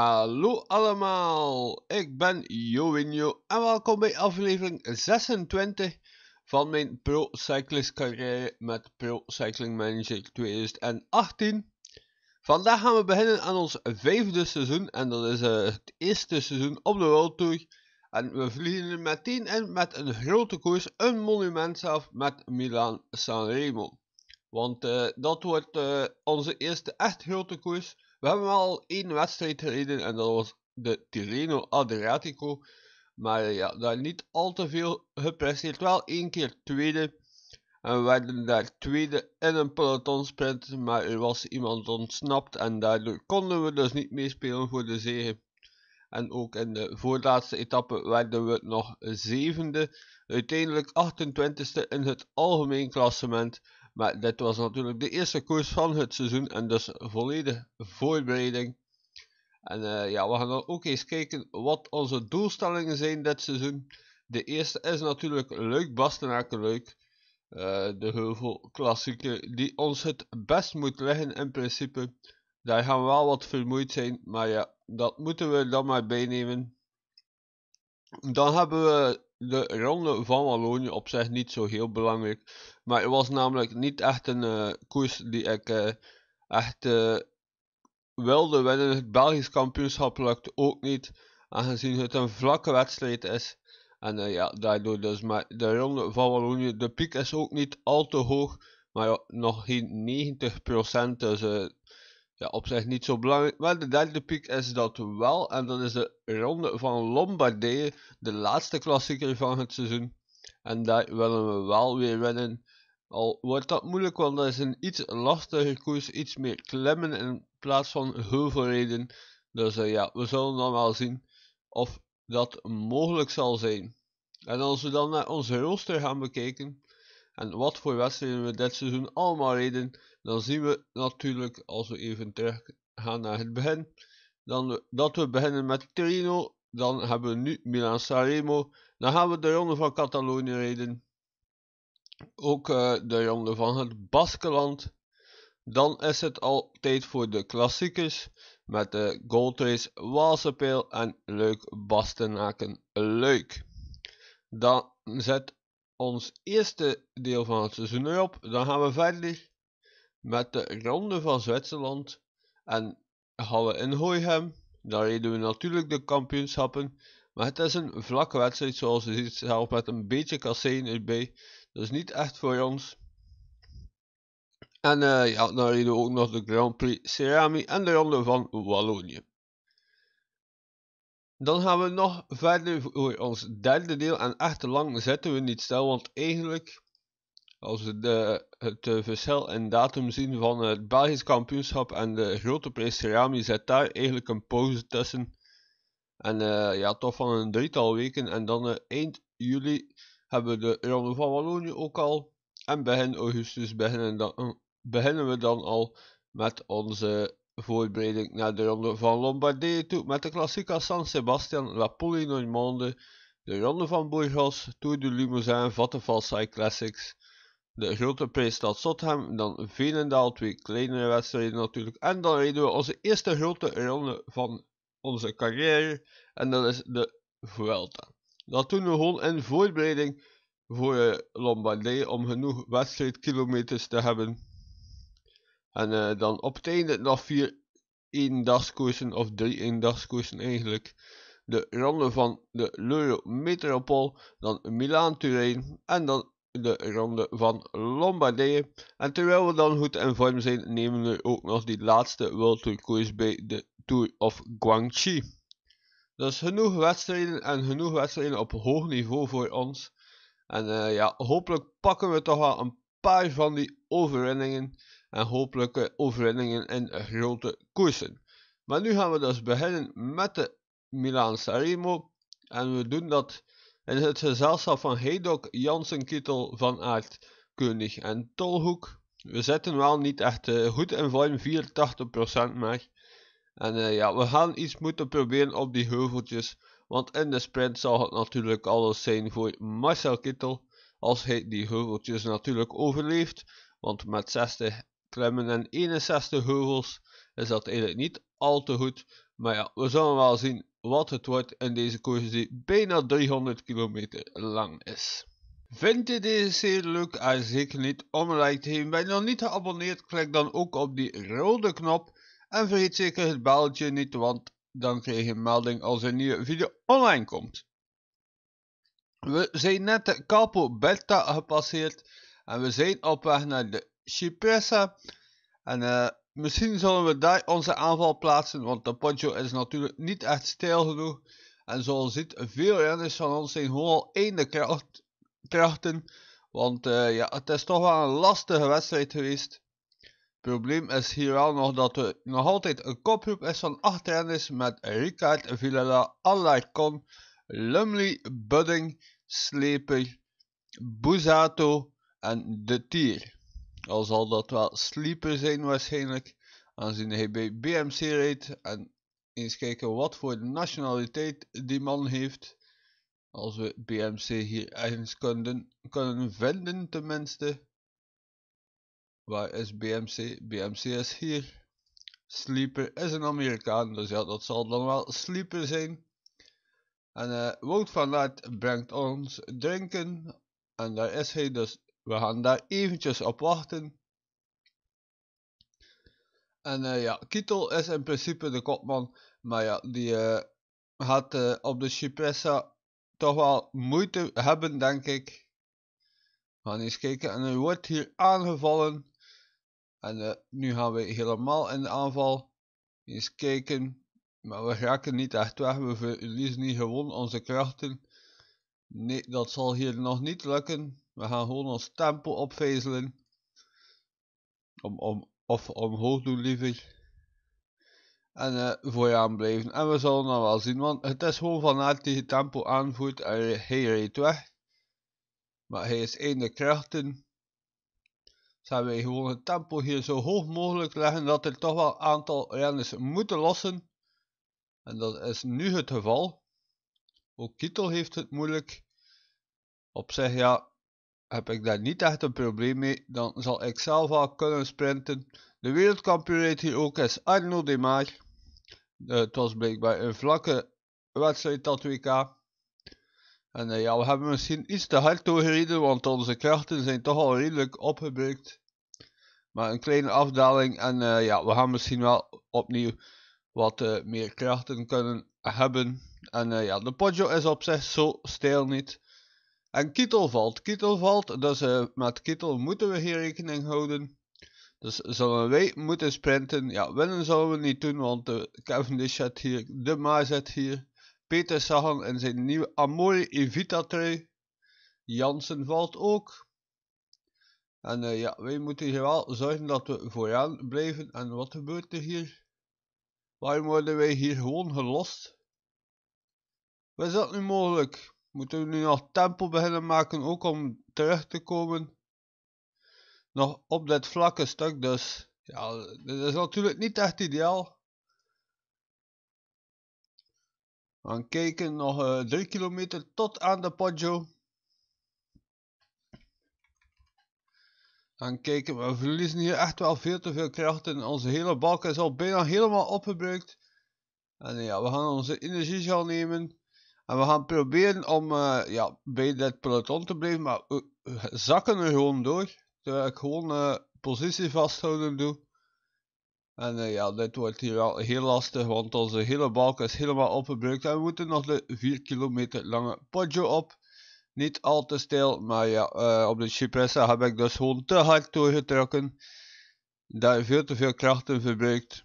Hallo allemaal, ik ben Joinjo en welkom bij aflevering 26 van mijn Pro Cyclist carrière met Pro Cycling Manager 2018. Vandaag gaan we beginnen aan ons vijfde seizoen en dat is eh, het eerste seizoen op de World Tour. En we vliegen er meteen in met een grote koers, een monument zelf met Milan Sanremo. Want eh, dat wordt eh, onze eerste echt grote koers we hebben al één wedstrijd gereden en dat was de Tirreno Adriatico. Maar ja, daar niet al te veel gepresteerd. Wel één keer tweede. En we werden daar tweede in een pelotonsprint. Maar er was iemand ontsnapt en daardoor konden we dus niet meespelen voor de zege. En ook in de voorlaatste etappe werden we nog zevende. Uiteindelijk 28e in het algemeen klassement. Maar dit was natuurlijk de eerste koers van het seizoen en dus volledige voorbereiding. En eh, ja, we gaan dan ook eens kijken wat onze doelstellingen zijn dit seizoen. De eerste is natuurlijk leuk, Bastenaken leuk. Uh, de heuvelklassieker die ons het best moet leggen in principe. Daar gaan we wel wat vermoeid zijn, maar ja, dat moeten we dan maar bijnemen. Dan hebben we de Ronde van Wallonië op zich niet zo heel belangrijk. Maar het was namelijk niet echt een eh, koers die ik eh, echt eh, wilde winnen. Het Belgisch kampioenschap lukt ook niet, aangezien het een vlakke wedstrijd is. En ja, daardoor dus maar de Ronde van Wallonië. De piek is ook niet al te hoog, maar nog geen 90%. Dus ja, op zich niet zo belangrijk. Maar de derde piek is dat wel. En dat is de ronde van Lombardije. De laatste klassieker van het seizoen. En daar willen we wel weer winnen. Al wordt dat moeilijk, want dat is een iets lastiger koers. Iets meer klemmen in plaats van heuvelreden. Dus eh, ja, we zullen dan wel zien of dat mogelijk zal zijn. En als we dan naar onze rooster gaan bekijken. En wat voor wedstrijden we dit seizoen allemaal reden dan zien we natuurlijk, als we even terug gaan naar het begin, dan dat we beginnen met Torino. Dan hebben we nu milan saremo Dan gaan we de ronde van Catalonië rijden. Ook eh, de ronde van het Baskeland. Dan is het al tijd voor de klassiekers met de Goldrace Waalsepeel en Leuk Bastenaken Leuk Dan zet ons eerste deel van het seizoen erop. Dan gaan we verder met de Ronde van Zwitserland en gaan we in Hooihem. Daar reden we natuurlijk de kampioenschappen. Maar het is een vlakke wedstrijd zoals je ziet, zelf met een beetje kassein erbij. Dus niet echt voor ons. En eh, ja, daar reden we ook nog de Grand Prix Cerami en de Ronde van Wallonië. Dan gaan we nog verder voor ons derde deel. En echt lang zitten we niet stil, want eigenlijk als we de, het eh, verschil in datum zien van het Belgisch kampioenschap en de grote prijs Cerami, zit daar eigenlijk een pauze tussen. En eh, ja, toch van een drietal weken. En dan eh, eind juli hebben we de Ronde van Wallonië ook al. En begin augustus beginnen, dan, beginnen we dan al met onze voorbereiding naar de Ronde van Lombardije toe. Met de klassieker San Sebastian, La Puglia Normande, de Ronde van Burgos, Tour de Limousin, Vattenfall Cyclassics, Classics, de grote prijsstad Sotham, dan Veenendaal, twee kleinere wedstrijden natuurlijk. En dan reden we onze eerste grote ronde van onze carrière en dat is de Vuelta. Dat doen we gewoon in voorbereiding voor eh, Lombardije om genoeg wedstrijdkilometers te hebben. En eh, dan op het einde nog vier eendagskoersen of drie eendagskoersen eigenlijk. De ronde van de Metropol, dan Milaan-Turijn en dan de ronde van Lombardije. En terwijl we dan goed in vorm zijn, nemen we ook nog die laatste World Tour koers bij de Tour of Guangxi. Dus genoeg wedstrijden en genoeg wedstrijden op hoog niveau voor ons. En eh, ja, hopelijk pakken we toch wel een paar van die overwinningen. En hopelijke overwinningen in grote koersen. Maar nu gaan we dus beginnen met de Milan Saremo. En we doen dat en het gezelschap van Hedok, Jansen, Kittel, Van Aert, Koning en Tolhoek. We zitten wel niet echt uh, goed in vorm, 84% maar. En eh, ja, we gaan iets moeten proberen op die heuveltjes. Want in de sprint zal het natuurlijk alles zijn voor Marcel Kittel. Als hij die heuveltjes natuurlijk overleeft. Want met 60 klimmen en 61 heuvels is dat eigenlijk niet al te goed. Maar ja, we zullen wel zien wat het wordt in deze koers die bijna 300 kilometer lang is. Vind je deze serie leuk? Als ah, zeker niet om een like te geven. Ben je nog niet geabonneerd? Klik dan ook op die rode knop. En vergeet zeker het belletje niet, want dan krijg je een melding als een nieuwe video online komt. We zijn net de Capo Beta gepasseerd en we zijn op weg naar de Cipressa. En uh, Misschien zullen we daar onze aanval plaatsen, want de poncho is natuurlijk niet echt stijl genoeg. En zoals ziet, veel renners van ons zijn gewoon al einde kracht, krachten. Want eh, ja, het is toch wel een lastige wedstrijd geweest. Probleem is hier wel nog dat er nog altijd een kopgroep is van 8 renners met Ricard, Villala, Alarcon, Lumley, Budding, Sleper, Buzato en De Tier. Al zal dat wel sleeper zijn waarschijnlijk, aangezien hij bij BMC reed. En eens kijken wat voor nationaliteit die man heeft. Als we BMC hier ergens kunnen, kunnen vinden tenminste. Waar is BMC? BMC is hier. Sleeper is een Amerikaan, dus ja, dat zal dan wel Sleeper zijn. En uh, Wout van Laat brengt ons drinken. En daar is hij dus we gaan daar eventjes op wachten. En eh, ja, Kittel is in principe de kopman. Maar ja, die uh, gaat eh, op de Cipressa toch wel moeite hebben, denk ik. We gaan eens kijken. En hij wordt hier aangevallen. En nu gaan we helemaal in de aanval. Eens kijken. Maar we raken niet echt weg. We verliezen niet gewoon onze krachten. Nee, dat zal hier nog niet lukken. We gaan gewoon ons tempo opvezelen. Om, om, of omhoog doen liever. En uh, vooraan blijven. En we zullen dan wel zien. Want het is gewoon vanuit je tempo aanvoert. En hij reed weg. Maar hij is één de krachten. Zijn wij gewoon het tempo hier zo hoog mogelijk leggen. Dat er toch wel een aantal renners moeten lossen. En dat is nu het geval. Ook Kittel heeft het moeilijk. Op zich ja, heb ik daar niet echt een probleem mee, dan zal ik zelf al kunnen sprinten. De wereldkampioen hier ook is Arno de Uh, het was blijkbaar een vlakke wedstrijd dat WK. En eh, ja, we hebben misschien iets te hard doorgereden, want onze krachten zijn toch al redelijk opgebruikt. Maar een kleine afdaling en eh, ja, we gaan misschien wel opnieuw wat meer krachten kunnen hebben. En ja, de Poggio is op zich zo stijl niet. En Kittel valt. Kittel valt, dus met Kittel moeten we hier rekening houden. Dus zullen wij moeten sprinten? Ja, winnen zullen we niet doen, want Kevin Cavendish zit hier, De Ma zit hier. Peter Sagan in zijn nieuwe Amore Evita trui. Jansen valt ook. En eh, ja, wij moeten hier wel zorgen dat we vooraan blijven. En wat gebeurt er hier? Waarom worden wij hier gewoon gelost? Wat is dat nu mogelijk? Moeten we nu nog tempo beginnen maken, ook om terug te komen? Nog op dit vlakke stuk dus. Ja, dit is natuurlijk niet echt ideaal. We gaan kijken, nog 3 eh, kilometer tot aan de Poggio. En kijken, we verliezen hier echt wel veel te veel kracht en onze hele balk is al bijna helemaal opgebruikt. En ja, we gaan onze energie nemen. En we gaan proberen om eh, ja, bij dit peloton te blijven, maar uh, zakken er gewoon door. Terwijl ik gewoon uh, positie vasthouden doe. En ja, dit wordt hier al heel lastig, want onze hele balk is helemaal opgebruikt. En we moeten nog de 4 kilometer lange Poggio op. Niet al te stil, maar ja, op de Cipressa heb ik dus gewoon te hard doorgetrokken. Daar veel te veel krachten verbruikt.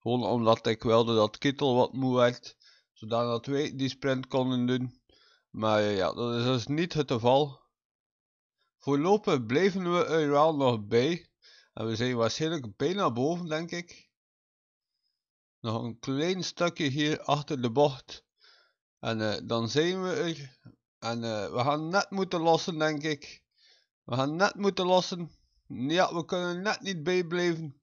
Gewoon omdat ik wilde dat Kittel wat moe werd zodat wij die sprint konden doen. Maar ja, dat is dus niet het geval. Voorlopig blijven we er wel nog bij. En we zijn waarschijnlijk bijna boven, denk ik. Nog een klein stukje hier achter de bocht. En eh, dan zijn we er. En eh, we gaan net moeten lossen, denk ik. We gaan net moeten lossen. Ja, we kunnen net niet blijven.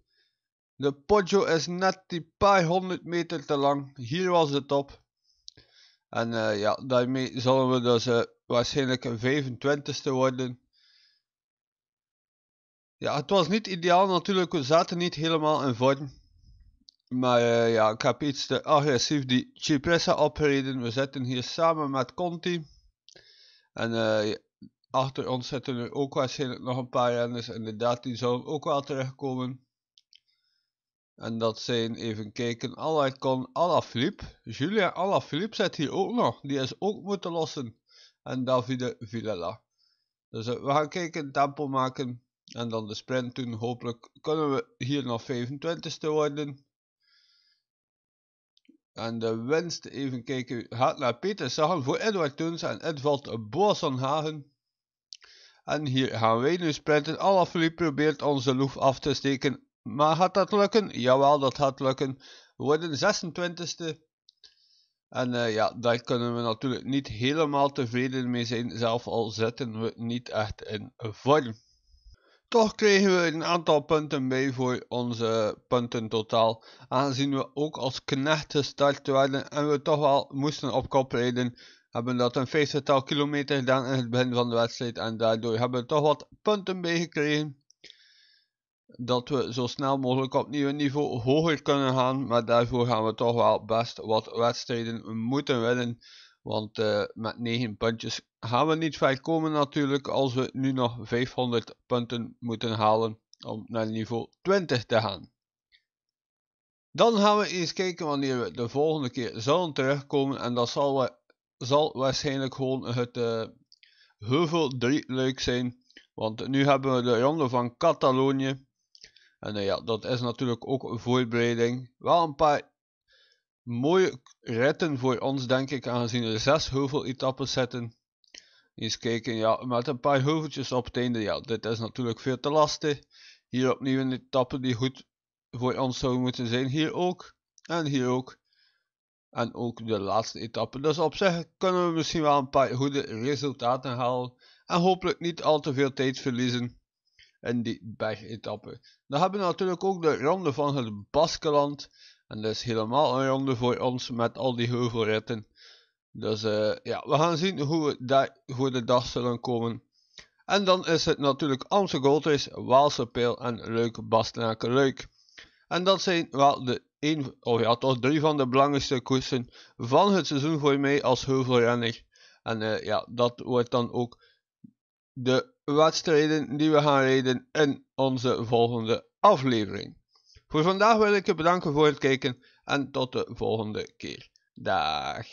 De Poggio is net die paar honderd meter te lang. Hier was de top. En eh, ja, daarmee zullen we dus eh, waarschijnlijk een 25ste worden. Ja, het was niet ideaal natuurlijk, we zaten niet helemaal in vorm. Maar eh, ja, ik heb iets te agressief die Cipressa opgereden. We zitten hier samen met Conti. En achter ons zitten er ook waarschijnlijk nog een paar renners. Inderdaad, die zullen ook wel terugkomen. En dat zijn, even kijken, Alla Alarcon Julia, Alla Alaphilippe zit hier ook nog. Die is ook moeten lossen. En Davide Villela. Dus eh, we gaan kijken, tempo maken. En dan de sprint doen. Hopelijk kunnen we hier nog 25ste worden. En de winst, even kijken, gaat naar Peter Sagan voor Edward Toons en Edvald Boassenhagen. En hier gaan wij nu sprinten. Alaphilippe probeert onze loef af te steken maar gaat dat lukken? Jawel, dat gaat lukken. We worden 26e. En eh, ja, daar kunnen we natuurlijk niet helemaal tevreden mee zijn, zelf al zitten we niet echt in vorm. Toch kregen we een aantal punten bij voor onze punten totaal, aangezien we ook als knecht gestart werden en we toch wel moesten op kop rijden, hebben dat een vijftigtal kilometer gedaan in het begin van de wedstrijd en daardoor hebben we toch wat punten bij gekregen dat we zo snel mogelijk opnieuw een niveau hoger kunnen gaan. Maar daarvoor gaan we toch wel best wat wedstrijden moeten winnen. Want eh, met 9 puntjes gaan we niet ver komen natuurlijk als we nu nog 500 punten moeten halen om naar niveau 20 te gaan. Dan gaan we eens kijken wanneer we de volgende keer zullen terugkomen. En dat zal, we, zal waarschijnlijk gewoon het uh, eh, Heuvel 3 leuk zijn. Want nu hebben we de ronde van Catalonië. En eh, ja, dat is natuurlijk ook een voorbereiding. Wel een paar mooie ritten voor ons, denk ik, aangezien er zes heuvel-etappes zitten. Eens kijken, ja, met een paar heuveltjes op het einde. Ja, dit is natuurlijk veel te lastig. Hier opnieuw een etappe die goed voor ons zou moeten zijn. Hier ook. En hier ook. En ook de laatste etappe. Dus op zich kunnen we misschien wel een paar goede resultaten halen. En hopelijk niet al te veel tijd verliezen in die bergetappe. Dan hebben we natuurlijk ook de ronde van het Baskeland. En dat is helemaal een ronde voor ons met al die heuvelritten. Dus eh, ja, we gaan zien hoe we daar voor de dag zullen komen. En dan is het natuurlijk onze Gold is Waalse Peel en Leuk Bastenaken Leuk. En dat zijn wel de één, oh ja, toch drie van de belangrijkste koersen van het seizoen voor mij als heuvelrenner. En eh, ja, dat wordt dan ook de wedstrijden die we gaan rijden in onze volgende aflevering. Voor vandaag wil ik je bedanken voor het kijken en tot de volgende keer. Dag.